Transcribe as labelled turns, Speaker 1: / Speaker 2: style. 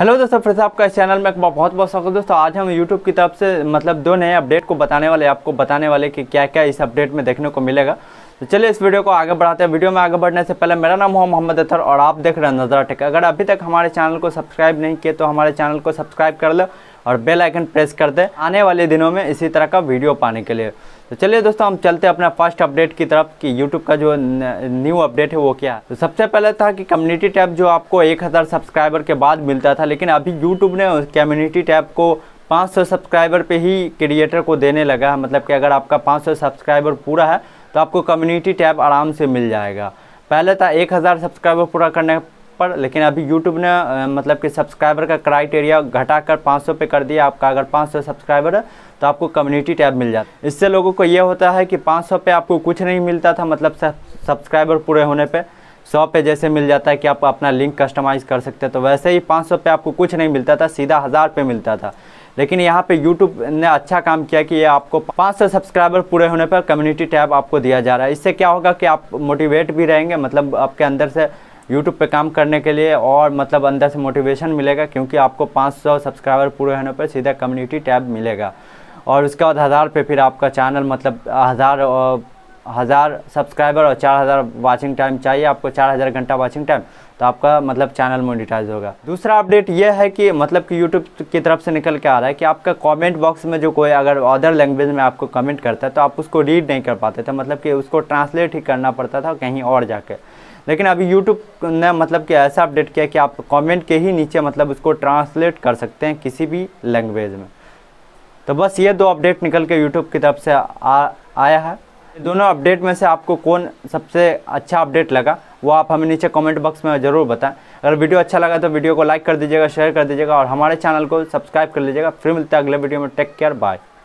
Speaker 1: hello दोस्तों फिर से आपका इस चैनल में एक बहुत बहुत स्वागत दोस्तों आज हम यूट्यूब की तरफ से मतलब दो नए अपडेट को बताने वाले आपको बताने वाले कि क्या क्या इस अपडेट में देखने को मिलेगा तो चलिए इस वीडियो को आगे बढ़ाते हैं वीडियो में आगे बढ़ने से पहले मेरा नाम हो मोहम्मद अथर और आप देख रहे हैं नजरा टेक अगर अभी तक हमारे चैनल को सब्सक्राइब नहीं किए तो हमारे चैनल को सब्सक्राइब कर लो और बेल आइकन प्रेस कर दें आने वाले दिनों में इसी तरह का वीडियो पाने के लिए तो चलिए दोस्तों हम चलते हैं अपना फर्स्ट अपडेट की तरफ कि यूट्यूब का जो न्यू अपडेट है वो क्या है तो सबसे पहले था कि कम्युनिटी टैब जो आपको 1000 सब्सक्राइबर के बाद मिलता था लेकिन अभी यूट्यूब ने कम्युनिटी टैब को 500 सब्सक्राइबर पे ही क्रिएटर को देने लगा है मतलब कि अगर आपका 500 सब्सक्राइबर पूरा है तो आपको कम्युनिटी टैब आराम से मिल जाएगा पहले था 1000 सब्सक्राइबर पूरा करने पर लेकिन अभी यूट्यूब ने मतलब कि सब्सक्राइबर का क्राइटेरिया घटाकर 500 पे कर दिया आपका अगर 500 सब्सक्राइबर है तो आपको कम्युनिटी टैब मिल जाता है इससे लोगों को ये होता है कि 500 पे आपको कुछ नहीं मिलता था मतलब सब्सक्राइबर पूरे होने पर सौ पे जैसे मिल जाता है कि आप अपना लिंक कस्टमाइज़ कर सकते हैं तो वैसे ही 500 पे आपको कुछ नहीं मिलता था सीधा हज़ार पे मिलता था लेकिन यहाँ पे YouTube ने अच्छा काम किया कि ये आपको 500 सब्सक्राइबर पूरे होने पर कम्युनिटी टैब आपको दिया जा रहा है इससे क्या होगा कि आप मोटिवेट भी रहेंगे मतलब आपके अंदर से यूट्यूब पे काम करने के लिए और मतलब अंदर से मोटिवेशन मिलेगा क्योंकि आपको 500 सब्सक्राइबर पूरे होने पर सीधा कम्युनिटी टैब मिलेगा और उसके बाद हज़ार पे फिर आपका चैनल मतलब हज़ार हज़ार सब्सक्राइबर और चार हज़ार वाचिंग टाइम चाहिए आपको चार हज़ार घंटा वाचिंग टाइम तो आपका मतलब चैनल मोनिटाइज होगा दूसरा अपडेट यह है कि मतलब कि यूट्यूब की तरफ से निकल के आ रहा है कि आपका कमेंट बॉक्स में जो कोई अगर अदर लैंग्वेज में आपको कमेंट करता है तो आप उसको रीड नहीं कर पाते थे मतलब कि उसको ट्रांसलेट ही करना पड़ता था कहीं और जाके लेकिन अभी यूट्यूब ने मतलब कि ऐसा अपडेट किया कि आप कमेंट के ही नीचे मतलब उसको ट्रांसलेट कर सकते हैं किसी भी लैंग्वेज में तो बस ये दो अपडेट निकल के यूट्यूब की तरफ से आ, आया है दोनों अपडेट में से आपको कौन सबसे अच्छा अपडेट लगा वो आप हमें नीचे कमेंट बॉक्स में ज़रूर बताएं अगर वीडियो अच्छा लगा तो वीडियो को लाइक कर दीजिएगा शेयर कर दीजिएगा और हमारे चैनल को सब्सक्राइब कर लीजिएगा फिर मिलते हैं अगले वीडियो में टेक केयर बाय